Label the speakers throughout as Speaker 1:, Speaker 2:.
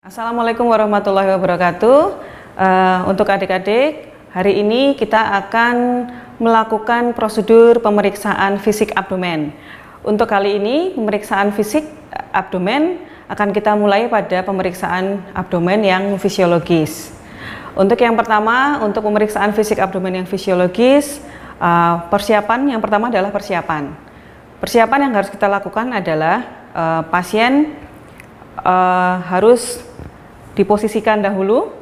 Speaker 1: Assalamualaikum warahmatullahi wabarakatuh. Uh, untuk adik-adik, hari ini kita akan melakukan prosedur pemeriksaan fisik abdomen. Untuk kali ini, pemeriksaan fisik abdomen akan kita mulai pada pemeriksaan abdomen yang fisiologis. Untuk yang pertama, untuk pemeriksaan fisik abdomen yang fisiologis, uh, persiapan yang pertama adalah persiapan. Persiapan yang harus kita lakukan adalah uh, pasien uh, harus diposisikan dahulu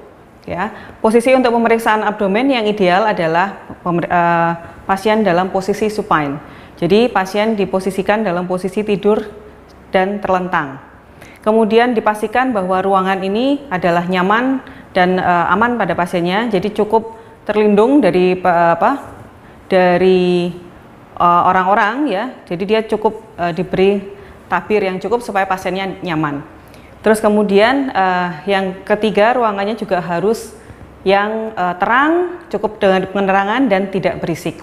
Speaker 1: ya. Posisi untuk pemeriksaan abdomen yang ideal adalah uh, pasien dalam posisi supine. Jadi pasien diposisikan dalam posisi tidur dan terlentang. Kemudian dipastikan bahwa ruangan ini adalah nyaman dan uh, aman pada pasiennya. Jadi cukup terlindung dari uh, apa? dari eh, orang-orang uh, ya. Jadi dia cukup uh, diberi tabir yang cukup supaya pasiennya nyaman. Terus kemudian uh, yang ketiga ruangannya juga harus yang uh, terang, cukup dengan penerangan dan tidak berisik.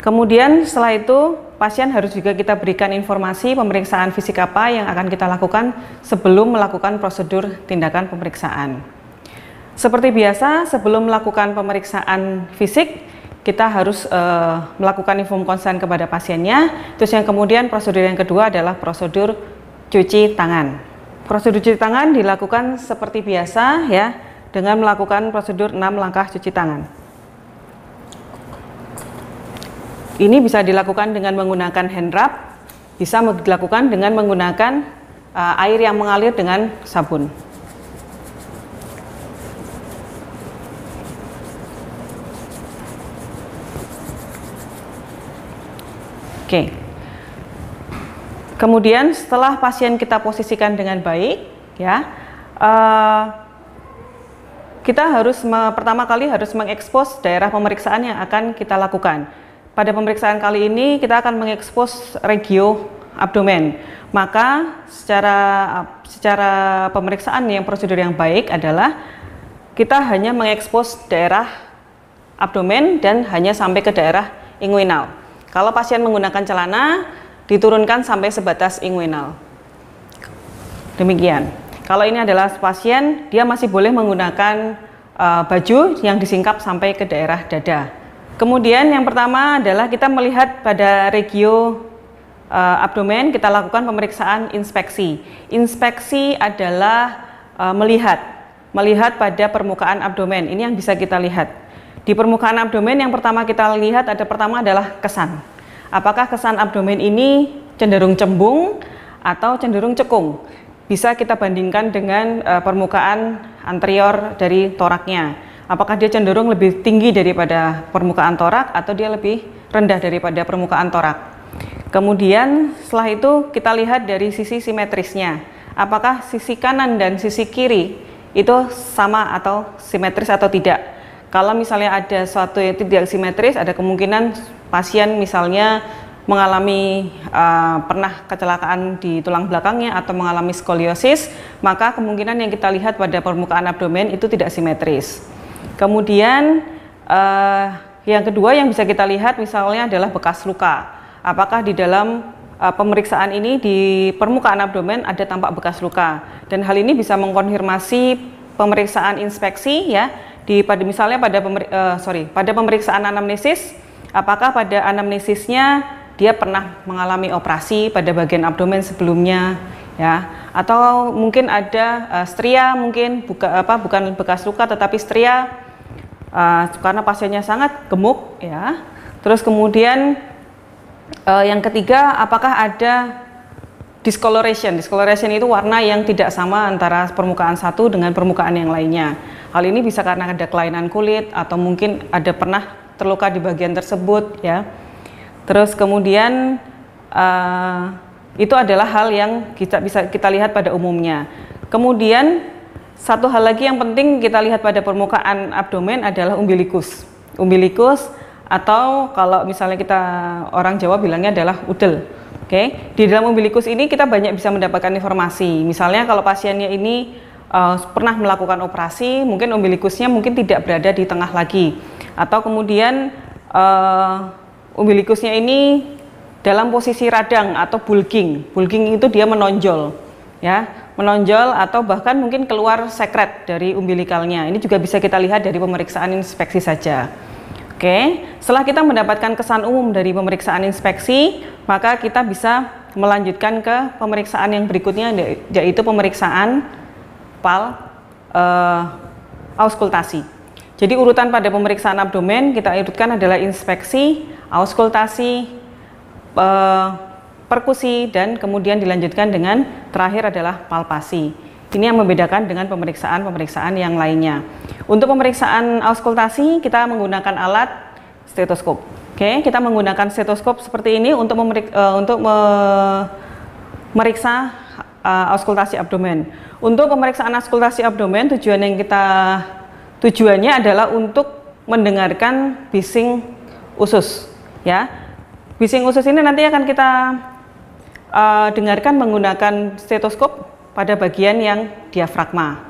Speaker 1: Kemudian setelah itu pasien harus juga kita berikan informasi pemeriksaan fisik apa yang akan kita lakukan sebelum melakukan prosedur tindakan pemeriksaan. Seperti biasa, sebelum melakukan pemeriksaan fisik, kita harus uh, melakukan inform konsen kepada pasiennya. Terus yang kemudian prosedur yang kedua adalah prosedur cuci tangan. Prosedur cuci tangan dilakukan seperti biasa ya dengan melakukan prosedur 6 langkah cuci tangan. Ini bisa dilakukan dengan menggunakan hand rub, bisa dilakukan dengan menggunakan uh, air yang mengalir dengan sabun. Oke. Okay. Kemudian setelah pasien kita posisikan dengan baik, ya, uh, kita harus pertama kali harus mengekspos daerah pemeriksaan yang akan kita lakukan. Pada pemeriksaan kali ini kita akan mengekspos regio abdomen. Maka secara secara pemeriksaan yang prosedur yang baik adalah kita hanya mengekspos daerah abdomen dan hanya sampai ke daerah inguinal. Kalau pasien menggunakan celana, diturunkan sampai sebatas inguinal. Demikian. Kalau ini adalah pasien, dia masih boleh menggunakan uh, baju yang disingkap sampai ke daerah dada. Kemudian yang pertama adalah kita melihat pada regio uh, abdomen kita lakukan pemeriksaan inspeksi. Inspeksi adalah uh, melihat, melihat pada permukaan abdomen. Ini yang bisa kita lihat. Di permukaan abdomen yang pertama kita lihat ada pertama adalah kesan Apakah kesan abdomen ini cenderung cembung atau cenderung cekung? Bisa kita bandingkan dengan uh, permukaan anterior dari toraknya. Apakah dia cenderung lebih tinggi daripada permukaan torak atau dia lebih rendah daripada permukaan torak? Kemudian setelah itu kita lihat dari sisi simetrisnya. Apakah sisi kanan dan sisi kiri itu sama atau simetris atau tidak? Kalau misalnya ada suatu yang tidak simetris, ada kemungkinan pasien misalnya mengalami uh, pernah kecelakaan di tulang belakangnya atau mengalami skoliosis, maka kemungkinan yang kita lihat pada permukaan abdomen itu tidak simetris. Kemudian uh, yang kedua yang bisa kita lihat misalnya adalah bekas luka. Apakah di dalam uh, pemeriksaan ini di permukaan abdomen ada tampak bekas luka? Dan hal ini bisa mengkonfirmasi pemeriksaan inspeksi ya di pada misalnya pada pemer, uh, sorry pada pemeriksaan anamnesis apakah pada anamnesisnya dia pernah mengalami operasi pada bagian abdomen sebelumnya ya atau mungkin ada uh, stria mungkin buka apa bukan bekas luka tetapi stria uh, karena pasiennya sangat gemuk ya terus kemudian uh, yang ketiga apakah ada discoloration discoloration itu warna yang tidak sama antara permukaan satu dengan permukaan yang lainnya Hal ini bisa karena ada kelainan kulit atau mungkin ada pernah terluka di bagian tersebut ya. Terus kemudian uh, itu adalah hal yang kita bisa kita lihat pada umumnya. Kemudian satu hal lagi yang penting kita lihat pada permukaan abdomen adalah umbilikus. Umbilikus atau kalau misalnya kita orang Jawa bilangnya adalah udel. Oke, okay? di dalam umbilikus ini kita banyak bisa mendapatkan informasi. Misalnya kalau pasiennya ini uh, pernah melakukan operasi, mungkin umbilikusnya mungkin tidak berada di tengah lagi, atau kemudian uh, eh, umbilikusnya ini dalam posisi radang atau bulging. Bulging itu dia menonjol, ya, menonjol atau bahkan mungkin keluar sekret dari umbilikalnya. Ini juga bisa kita lihat dari pemeriksaan inspeksi saja. Oke, setelah kita mendapatkan kesan umum dari pemeriksaan inspeksi, maka kita bisa melanjutkan ke pemeriksaan yang berikutnya yaitu pemeriksaan PAL uh, eh, auskultasi. Jadi urutan pada pemeriksaan abdomen kita urutkan adalah inspeksi, auskultasi, uh, perkusi dan kemudian dilanjutkan dengan terakhir adalah palpasi. Ini yang membedakan dengan pemeriksaan-pemeriksaan yang lainnya. Untuk pemeriksaan auskultasi kita menggunakan alat stetoskop. Oke, kita menggunakan stetoskop seperti ini untuk eh, memeriksa, uh, untuk memeriksa uh, auskultasi abdomen. Untuk pemeriksaan auskultasi abdomen tujuan yang kita tujuannya adalah untuk mendengarkan bising usus ya. Bising usus ini nanti akan kita uh, dengarkan menggunakan stetoskop pada bagian yang diafragma.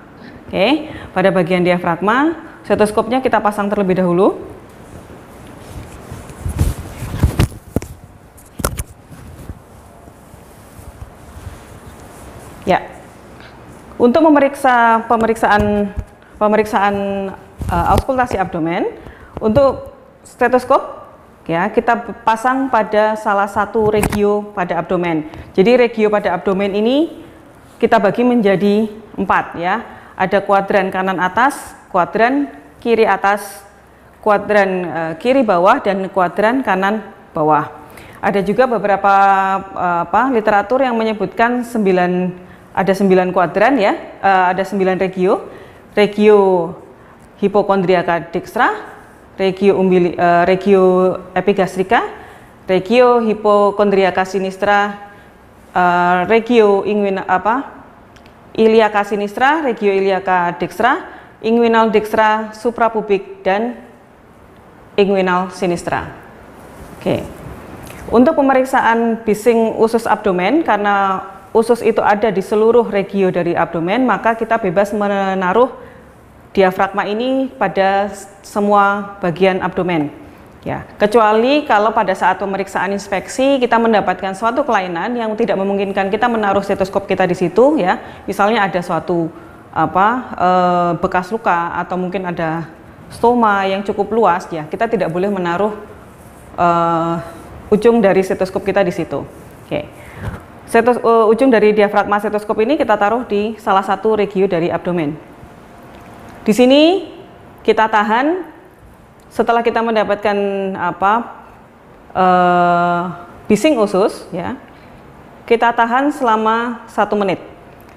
Speaker 1: Oke, okay. pada bagian diafragma stetoskopnya kita pasang terlebih dahulu. Untuk memeriksa pemeriksaan pemeriksaan uh, auskultasi abdomen, untuk stetoskop ya kita pasang pada salah satu regio pada abdomen. Jadi regio pada abdomen ini kita bagi menjadi empat ya. Ada kuadran kanan atas, kuadran kiri atas, kuadran uh, kiri bawah dan kuadran kanan bawah. Ada juga beberapa uh, apa literatur yang menyebutkan 9 ada sembilan kuadran ya, eh, ada sembilan regio. Regio hipokondriaka dextra, regio umbili, eh, regio epigastrika, regio hipokondriaka sinistra, eh, regio inguin apa? iliaca sinistra, regio iliaca dextra, inguinal dextra suprapubik dan inguinal sinistra. Oke. Untuk pemeriksaan bising usus abdomen karena usus itu ada di seluruh regio dari abdomen, maka kita bebas menaruh diafragma ini pada semua bagian abdomen. Ya, kecuali kalau pada saat pemeriksaan inspeksi kita mendapatkan suatu kelainan yang tidak memungkinkan kita menaruh stetoskop kita di situ ya. Misalnya ada suatu apa e, bekas luka atau mungkin ada stoma yang cukup luas ya, kita tidak boleh menaruh e, ujung dari stetoskop kita di situ. Oke. Okay. Setos, uh, ujung dari diafragma stetoskop ini kita taruh di salah satu regio dari abdomen. Di sini kita tahan setelah kita mendapatkan apa uh, bising usus ya. Kita tahan selama satu menit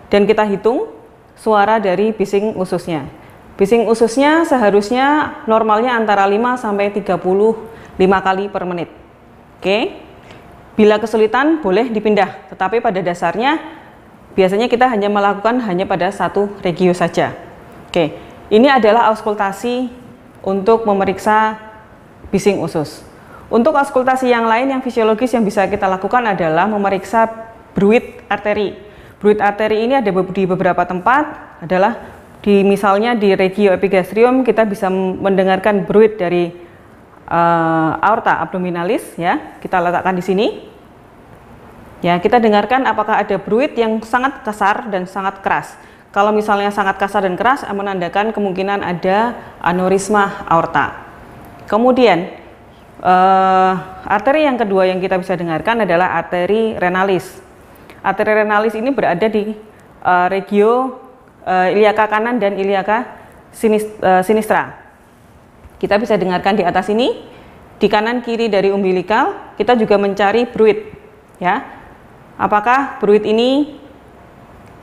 Speaker 1: dan kita hitung suara dari bising ususnya. Bising ususnya seharusnya normalnya antara 5 sampai 35 kali per menit. Oke. Okay? Bila kesulitan boleh dipindah, tetapi pada dasarnya biasanya kita hanya melakukan hanya pada satu regio saja. Oke, ini adalah auskultasi untuk memeriksa bising usus. Untuk auskultasi yang lain yang fisiologis yang bisa kita lakukan adalah memeriksa bruit arteri. Bruit arteri ini ada di beberapa tempat adalah di misalnya di regio epigastrium kita bisa mendengarkan bruit dari uh, aorta abdominalis ya. Kita letakkan di sini. Ya, kita dengarkan apakah ada bruit yang sangat kasar dan sangat keras. Kalau misalnya sangat kasar dan keras eh, menandakan kemungkinan ada aneurisma aorta. Kemudian uh, arteri yang kedua yang kita bisa dengarkan adalah arteri renalis. Arteri renalis ini berada di uh, regio uh, iliaka kanan dan iliaka sinistra. Kita bisa dengarkan di atas ini. Di kanan kiri dari umbilikal, kita juga mencari bruit. Ya. Apakah bruit ini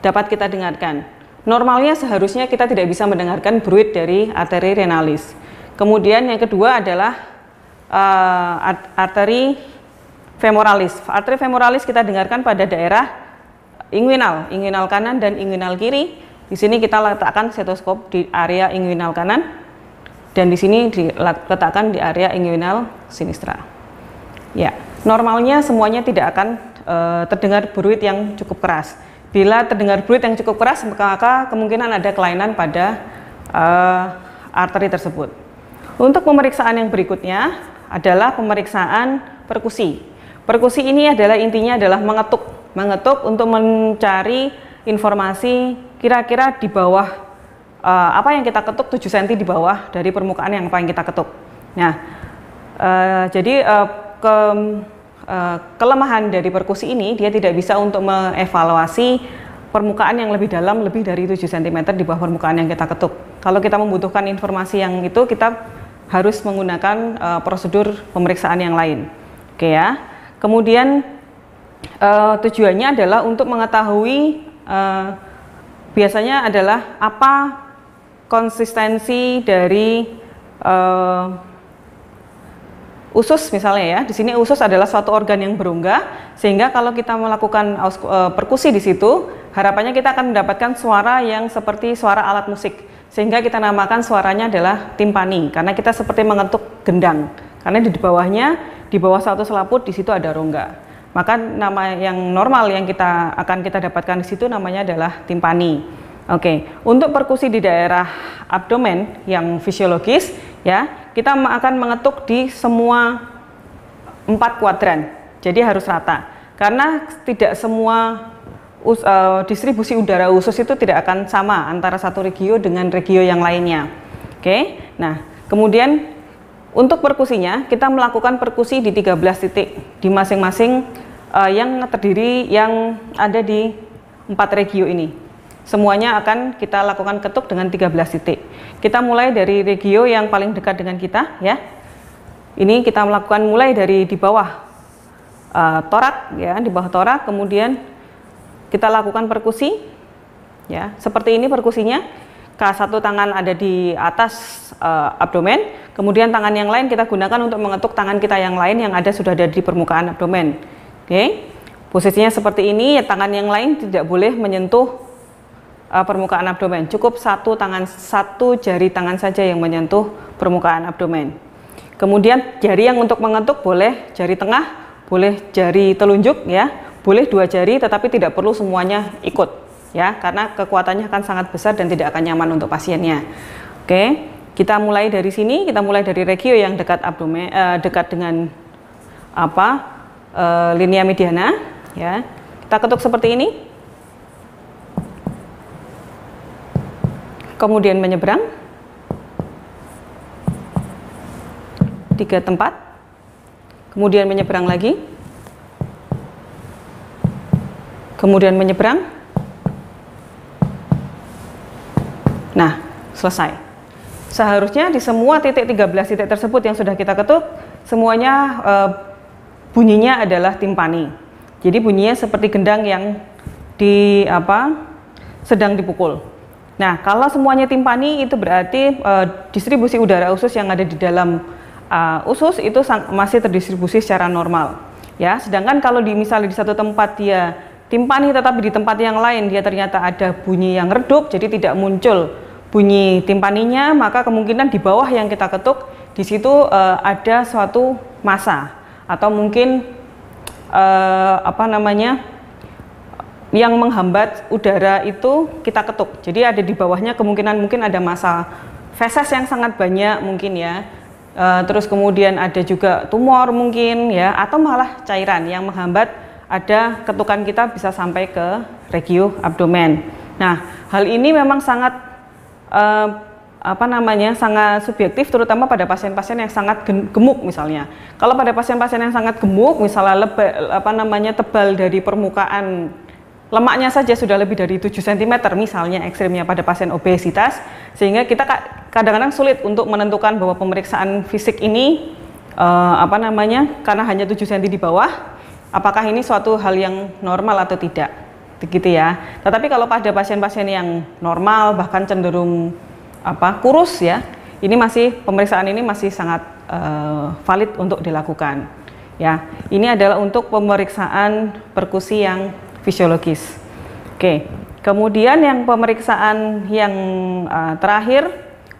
Speaker 1: dapat kita dengarkan? Normalnya seharusnya kita tidak bisa mendengarkan bruit dari arteri renalis. Kemudian yang kedua adalah uh, arteri femoralis. Arteri femoralis kita dengarkan pada daerah inguinal, inguinal kanan dan inguinal kiri. Di sini kita letakkan stetoskop di area inguinal kanan dan di sini diletakkan di area inguinal sinistra. Ya, normalnya semuanya tidak akan e, terdengar buruit yang cukup keras. Bila terdengar buruit yang cukup keras, maka kemungkinan ada kelainan pada e, arteri tersebut. Untuk pemeriksaan yang berikutnya adalah pemeriksaan perkusi. Perkusi ini adalah intinya adalah mengetuk, mengetuk untuk mencari informasi kira-kira di bawah uh, apa yang kita ketuk 7 cm di bawah dari permukaan yang paling kita ketuk. Nah, uh, jadi uh, ke, uh, kelemahan dari perkusi ini dia tidak bisa untuk mengevaluasi permukaan yang lebih dalam lebih dari 7 cm di bawah permukaan yang kita ketuk. Kalau kita membutuhkan informasi yang itu kita harus menggunakan uh, prosedur pemeriksaan yang lain. Oke ya. Kemudian uh, tujuannya adalah untuk mengetahui uh, biasanya adalah apa konsistensi dari uh, usus misalnya ya. Di sini usus adalah suatu organ yang berongga, sehingga kalau kita melakukan uh, perkusi di situ, harapannya kita akan mendapatkan suara yang seperti suara alat musik. Sehingga kita namakan suaranya adalah timpani karena kita seperti mengetuk gendang. Karena di bawahnya, di bawah satu selaput di situ ada rongga. Maka nama yang normal yang kita akan kita dapatkan di situ namanya adalah timpani. Oke, untuk perkusi di daerah abdomen yang fisiologis ya, kita akan mengetuk di semua empat kuadran. Jadi harus rata. Karena tidak semua us, uh, distribusi udara usus itu tidak akan sama antara satu regio dengan regio yang lainnya. Oke. Nah, kemudian untuk perkusinya kita melakukan perkusi di 13 titik di masing-masing uh, yang terdiri yang ada di empat regio ini. Semuanya akan kita lakukan ketuk dengan 13 titik. Kita mulai dari regio yang paling dekat dengan kita ya. Ini kita melakukan mulai dari di bawah uh, torak ya, di bawah torak kemudian kita lakukan perkusi ya. Seperti ini perkusinya. k satu tangan ada di atas uh, abdomen, kemudian tangan yang lain kita gunakan untuk mengetuk tangan kita yang lain yang ada sudah ada di permukaan abdomen. Oke. Okay? Posisinya seperti ini, ya tangan yang lain tidak boleh menyentuh Eh, permukaan abdomen. Cukup satu tangan satu jari tangan saja yang menyentuh permukaan abdomen. Kemudian jari yang untuk mengetuk boleh jari tengah, boleh jari telunjuk ya, boleh dua jari tetapi tidak perlu semuanya ikut ya karena kekuatannya akan sangat besar dan tidak akan nyaman untuk pasiennya. Oke, kita mulai dari sini, kita mulai dari regio yang dekat abdomen eh, dekat dengan apa? Eh, linia mediana ya. Kita ketuk seperti ini, kemudian menyeberang tiga tempat, kemudian menyeberang lagi, kemudian menyeberang. Nah, selesai. Seharusnya di semua titik 13 titik tersebut yang sudah kita ketuk, semuanya e, bunyinya adalah timpani. Jadi bunyinya seperti gendang yang di apa sedang dipukul. Nah, kalau semuanya timpani itu berarti uh, distribusi udara usus yang ada di dalam uh, usus itu masih terdistribusi secara normal. Ya, sedangkan kalau di misalnya di satu tempat dia timpani tetapi di tempat yang lain dia ternyata ada bunyi yang redup jadi tidak muncul bunyi timpaninya, maka kemungkinan di bawah yang kita ketuk di situ uh, ada suatu massa atau mungkin uh, apa namanya? yang menghambat udara itu kita ketuk. Jadi ada di bawahnya kemungkinan mungkin ada masa feses yang sangat banyak mungkin ya. E, terus kemudian ada juga tumor mungkin ya atau malah cairan yang menghambat ada ketukan kita bisa sampai ke regio abdomen. Nah, hal ini memang sangat e, apa namanya sangat subjektif terutama pada pasien-pasien yang sangat gemuk misalnya kalau pada pasien-pasien yang sangat gemuk misalnya lebe, apa namanya tebal dari permukaan lemaknya saja sudah lebih dari 7 cm misalnya ekstrimnya pada pasien obesitas sehingga kita kadang-kadang sulit untuk menentukan bahwa pemeriksaan fisik ini uh, apa namanya karena hanya 7 cm di bawah apakah ini suatu hal yang normal atau tidak begitu ya tetapi kalau pada pasien-pasien yang normal bahkan cenderung apa kurus ya ini masih pemeriksaan ini masih sangat uh, valid untuk dilakukan ya ini adalah untuk pemeriksaan perkusi yang fisiologis. Oke, kemudian yang pemeriksaan yang uh, terakhir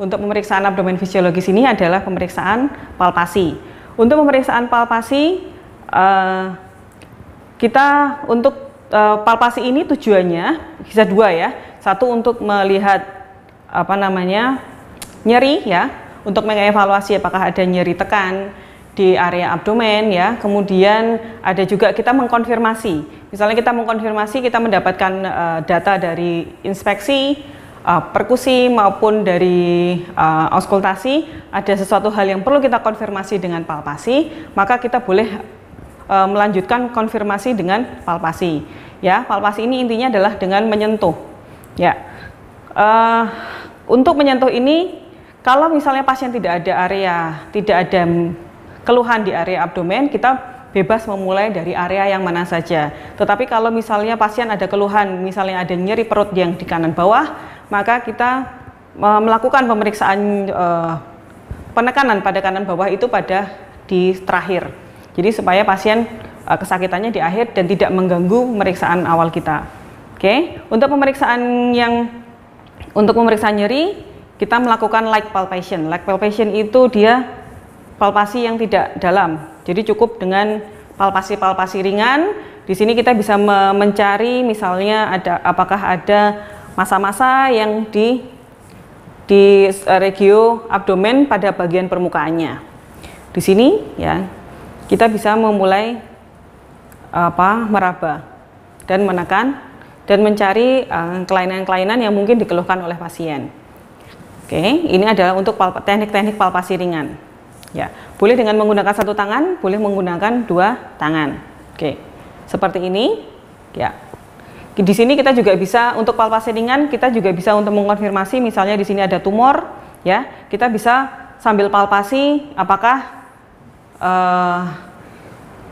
Speaker 1: untuk pemeriksaan abdomen fisiologis ini adalah pemeriksaan palpasi. Untuk pemeriksaan palpasi, uh, kita untuk uh, palpasi ini tujuannya bisa dua ya. Satu untuk melihat apa namanya nyeri ya, untuk mengevaluasi apakah ada nyeri tekan di area abdomen ya. Kemudian ada juga kita mengkonfirmasi Misalnya kita mengkonfirmasi kita mendapatkan uh, data dari inspeksi, uh, perkusi maupun dari uh, auskultasi ada sesuatu hal yang perlu kita konfirmasi dengan palpasi, maka kita boleh uh, melanjutkan konfirmasi dengan palpasi. Ya, palpasi ini intinya adalah dengan menyentuh. Ya. Uh, untuk menyentuh ini kalau misalnya pasien tidak ada area, tidak ada keluhan di area abdomen, kita bebas memulai dari area yang mana saja. Tetapi kalau misalnya pasien ada keluhan, misalnya ada nyeri perut yang di kanan bawah, maka kita e, melakukan pemeriksaan eh, penekanan pada kanan bawah itu pada di terakhir. Jadi supaya pasien eh, kesakitannya di akhir dan tidak mengganggu pemeriksaan awal kita. Oke, untuk pemeriksaan yang untuk pemeriksaan nyeri kita melakukan light palpation. Light palpation itu dia palpasi yang tidak dalam. Jadi cukup dengan palpasi-palpasi ringan. Di sini kita bisa mencari misalnya ada apakah ada masa-masa yang di di eh, regio abdomen pada bagian permukaannya. Di sini ya kita bisa memulai apa meraba dan menekan dan mencari eh, kelainan-kelainan uh, yang mungkin dikeluhkan oleh pasien. Oke, ini adalah untuk teknik-teknik palpasi ringan. Ya, boleh dengan menggunakan satu tangan, boleh menggunakan dua tangan. Oke, seperti ini. Ya, di sini kita juga bisa untuk palpasi ringan, kita juga bisa untuk mengkonfirmasi, misalnya di sini ada tumor, ya, kita bisa sambil palpasi apakah uh,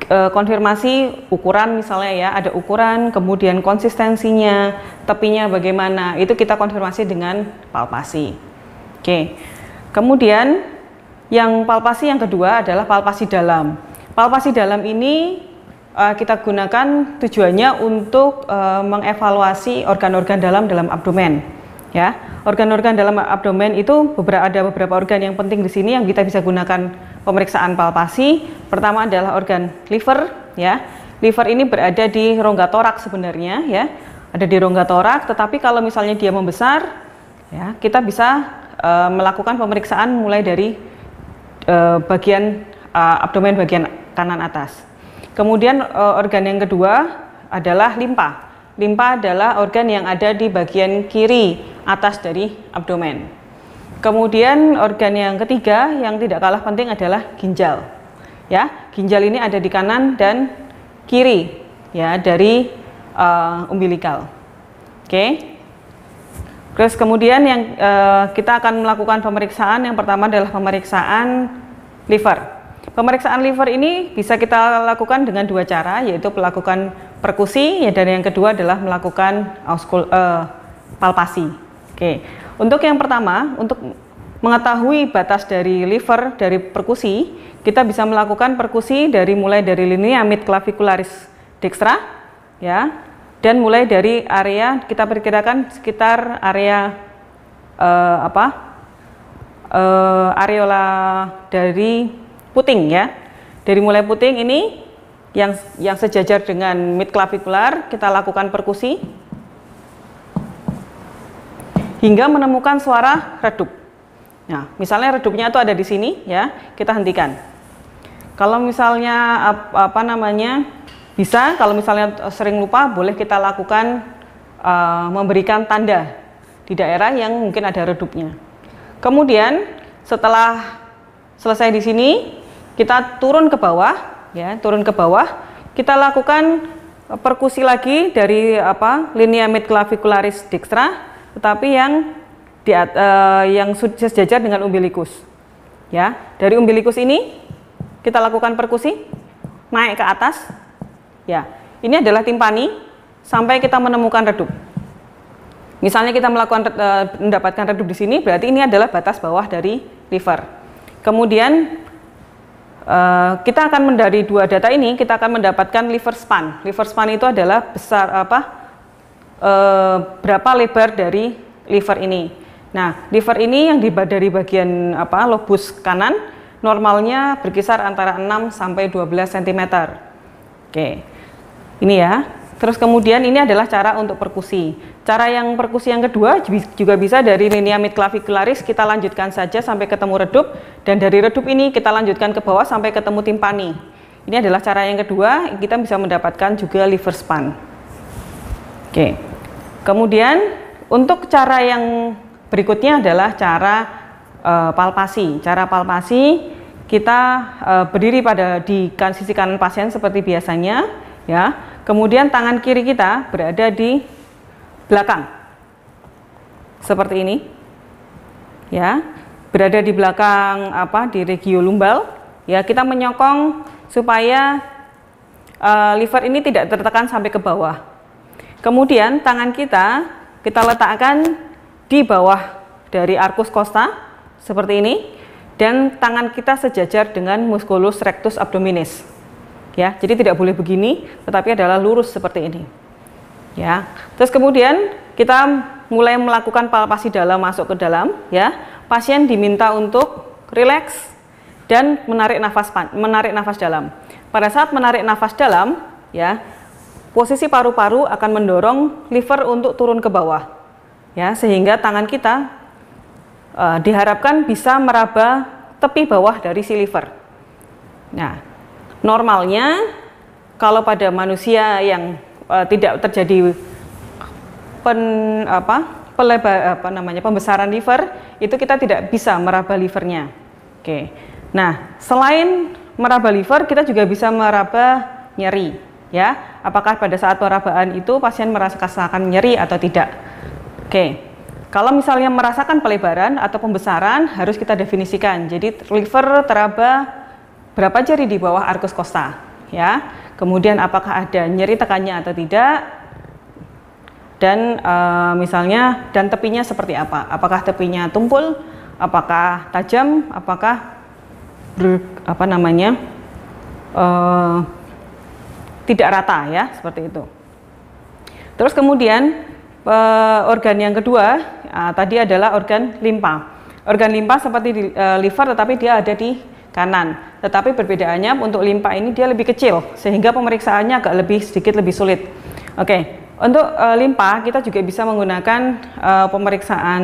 Speaker 1: konfirmasi ukuran misalnya ya, ada ukuran, kemudian konsistensinya, tepinya bagaimana, itu kita konfirmasi dengan palpasi. Oke, kemudian yang palpasi yang kedua adalah palpasi dalam. Palpasi dalam ini uh, kita gunakan tujuannya untuk uh, mengevaluasi organ-organ dalam dalam abdomen. Ya, organ-organ dalam abdomen itu beberapa ada beberapa organ yang penting di sini yang kita bisa gunakan pemeriksaan palpasi. Pertama adalah organ liver, ya. Liver ini berada di rongga torak sebenarnya, ya. Ada di rongga torak, tetapi kalau misalnya dia membesar, ya, kita bisa uh, melakukan pemeriksaan mulai dari Eh, bagian uh, abdomen bagian kanan atas. Kemudian uh, organ yang kedua adalah limpa. Limpa adalah organ yang ada di bagian kiri atas dari abdomen. Kemudian organ yang ketiga yang tidak kalah penting adalah ginjal. Ya, ginjal ini ada di kanan dan kiri ya dari uh, umbilikal. Oke. Okay? Terus kemudian yang eh, kita akan melakukan pemeriksaan yang pertama adalah pemeriksaan liver. Pemeriksaan liver ini bisa kita lakukan dengan dua cara yaitu melakukan perkusi ya, dan yang kedua adalah melakukan auskul, eh, palpasi. Oke. Untuk yang pertama, untuk mengetahui batas dari liver dari perkusi, kita bisa melakukan perkusi dari mulai dari linea mid clavicularis dextra ya dan mulai dari area kita perkirakan sekitar area uh, apa uh, areola dari puting ya dari mulai puting ini yang yang sejajar dengan mid clavicular kita lakukan perkusi hingga menemukan suara redup. Nah, misalnya redupnya itu ada di sini ya, kita hentikan. Kalau misalnya apa namanya bisa kalau misalnya eh, sering lupa boleh kita lakukan uh, memberikan tanda di daerah yang mungkin ada redupnya. Kemudian setelah selesai di sini kita turun ke bawah ya, turun ke bawah kita lakukan eh, perkusi lagi dari apa linea clavicularis dextra tetapi yang di, uh, yang sejajar dengan umbilikus ya dari umbilikus ini kita lakukan perkusi naik ke atas Ya, ini adalah timpani sampai kita menemukan redup. Misalnya kita melakukan eh, mendapatkan redup di sini, berarti ini adalah batas bawah dari liver. Kemudian eh, kita akan mendari dua data ini kita akan mendapatkan liver span. Liver span itu adalah besar apa eh, berapa lebar dari liver ini. Nah, liver ini yang dari bagian apa lobus kanan normalnya berkisar antara 6 sampai 12 cm. Oke. Ini ya. Terus kemudian ini adalah cara untuk perkusi. Cara yang perkusi yang kedua juga bisa dari linea mid clavicularis kita lanjutkan saja sampai ketemu redup dan dari redup ini kita lanjutkan ke bawah sampai ketemu timpani. Ini adalah cara yang kedua, kita bisa mendapatkan juga liver span. Oke. Kemudian untuk cara yang berikutnya adalah cara uh, palpasi. Cara palpasi kita uh, berdiri pada di kan sisi kanan pasien seperti biasanya ya. Kemudian tangan kiri kita berada di belakang. Seperti ini. Ya. Berada di belakang apa di regio lumbal. Ya, kita menyokong supaya uh, liver ini tidak tertekan sampai ke bawah. Kemudian tangan kita kita letakkan di bawah dari arcus costa seperti ini dan tangan kita sejajar dengan musculus rectus abdominis ya. Jadi tidak boleh begini, tetapi adalah lurus seperti ini. Ya. Terus kemudian kita mulai melakukan palpasi dalam masuk ke dalam, ya. Pasien diminta untuk rileks dan menarik nafas menarik nafas dalam. Pada saat menarik nafas dalam, ya, posisi paru-paru akan mendorong liver untuk turun ke bawah. Ya, sehingga tangan kita uh, diharapkan bisa meraba tepi bawah dari si liver. Nah, Normalnya kalau pada manusia yang uh, tidak terjadi pen apa peleba, apa namanya pembesaran liver itu kita tidak bisa meraba livernya. Oke. Nah, selain meraba liver kita juga bisa meraba nyeri ya. Apakah pada saat perabaan itu pasien merasakan nyeri atau tidak? Oke. Kalau misalnya merasakan pelebaran atau pembesaran harus kita definisikan. Jadi liver teraba berapa jari di bawah arcus costa ya. Kemudian apakah ada nyeri tekannya atau tidak? Dan e, misalnya dan tepinya seperti apa? Apakah tepinya tumpul? Apakah tajam? Apakah apa namanya? E, tidak rata ya, seperti itu. Terus kemudian e, organ yang kedua tadi adalah organ limpa. Organ limpa seperti di, liver tetapi dia ada di kanan. Tetapi perbedaannya untuk limpa ini dia lebih kecil sehingga pemeriksaannya agak lebih sedikit lebih sulit. Oke, untuk uh, limpa kita juga bisa menggunakan uh, pemeriksaan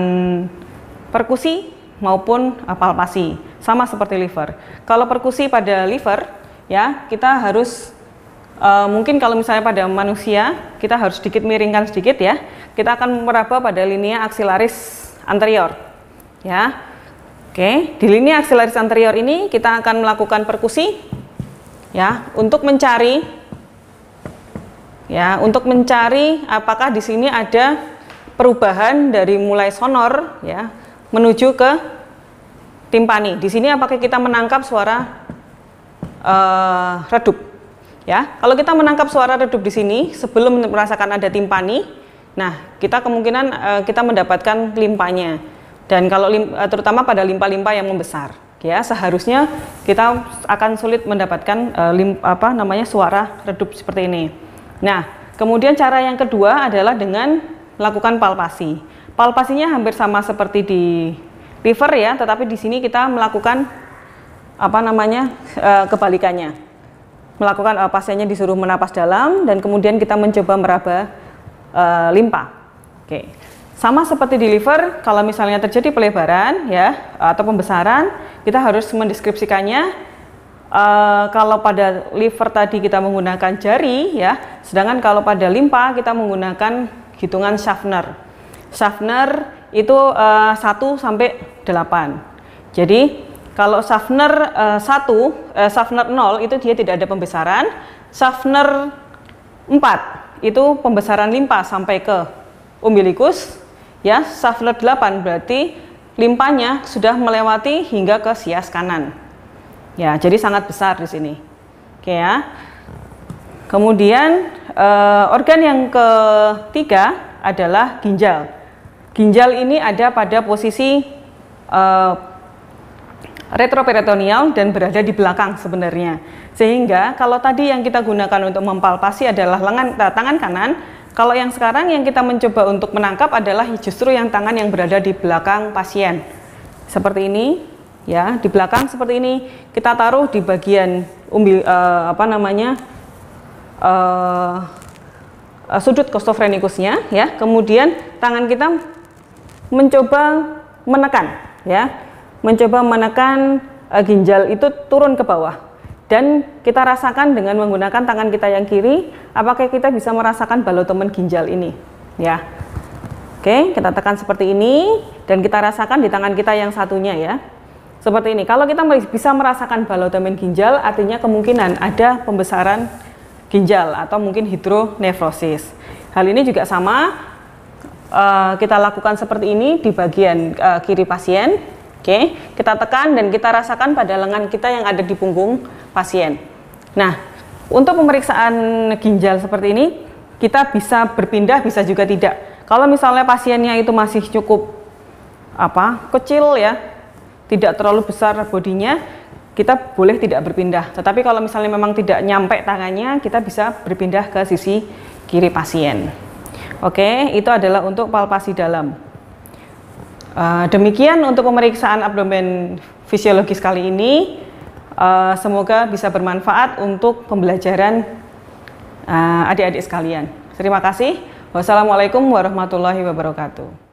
Speaker 1: perkusi maupun uh, palpasi, sama seperti liver. Kalau perkusi pada liver ya, kita harus Uh, mungkin kalau misalnya pada manusia kita harus sedikit miringkan sedikit ya kita akan meraba pada linia aksilaris anterior ya Oke, di lini akseleris anterior ini kita akan melakukan perkusi ya untuk mencari ya untuk mencari apakah di sini ada perubahan dari mulai sonor ya menuju ke timpani. Di sini apakah kita menangkap suara uh, redup ya. Kalau kita menangkap suara redup di sini sebelum merasakan ada timpani, nah kita kemungkinan uh, kita mendapatkan limpanya. Dan kalau eh, terutama pada limpa-limpa yang membesar, ya seharusnya kita akan sulit mendapatkan uh, lim, apa namanya suara redup seperti ini. Nah, kemudian cara yang kedua adalah dengan melakukan palpasi. Palpasinya hampir sama seperti di liver ya, tetapi di sini kita melakukan apa namanya uh, kebalikannya. Melakukan uh, pasiennya disuruh menapas dalam dan kemudian kita mencoba meraba limpa. Oke. Sama seperti di liver, kalau misalnya terjadi pelebaran ya atau pembesaran, kita harus mendeskripsikannya. Uh, kalau pada liver tadi kita menggunakan jari ya, sedangkan kalau pada limpa kita menggunakan hitungan Schaffner. Schaffner itu uh, eh, 1 sampai 8. Jadi kalau Schaffner uh, 1, uh, eh, Schaffner 0 itu dia tidak ada pembesaran, Schaffner 4 itu pembesaran limpa sampai ke umbilikus ya saflet 8 berarti limpanya sudah melewati hingga ke sias kanan ya jadi sangat besar di sini oke ya kemudian eh, organ yang ketiga adalah ginjal ginjal ini ada pada posisi eh, retroperitoneal dan berada di belakang sebenarnya. Sehingga kalau tadi yang kita gunakan untuk mempalpasi adalah lengan eh, tangan kanan, kalau yang sekarang yang kita mencoba untuk menangkap adalah justru yang tangan yang berada di belakang pasien. Seperti ini, ya, di belakang seperti ini. Kita taruh di bagian umbil uh, eh, apa namanya? Uh, uh, sudut kostofrenikusnya ya. Kemudian tangan kita mencoba menekan ya. Mencoba menekan uh, ginjal itu turun ke bawah dan kita rasakan dengan menggunakan tangan kita yang kiri apakah kita bisa merasakan balotomen ginjal ini ya oke kita tekan seperti ini dan kita rasakan di tangan kita yang satunya ya seperti ini kalau kita bisa merasakan balotomen ginjal artinya kemungkinan ada pembesaran ginjal atau mungkin hidronefrosis hal ini juga sama eh, kita lakukan seperti ini di bagian eh, kiri pasien Oke, kita tekan dan kita rasakan pada lengan kita yang ada di punggung pasien. Nah, untuk pemeriksaan ginjal seperti ini, kita bisa berpindah, bisa juga tidak. Kalau misalnya pasiennya itu masih cukup apa kecil ya, tidak terlalu besar bodinya, kita boleh tidak berpindah. Tetapi kalau misalnya memang tidak nyampe tangannya, kita bisa berpindah ke sisi kiri pasien. Oke, itu adalah untuk palpasi dalam. Eh, demikian untuk pemeriksaan abdomen fisiologis kali ini. Eh, semoga bisa bermanfaat untuk pembelajaran eh, adik -adik sekalian. Terima kasih. Wassalamualaikum warahmatullahi wabarakatuh.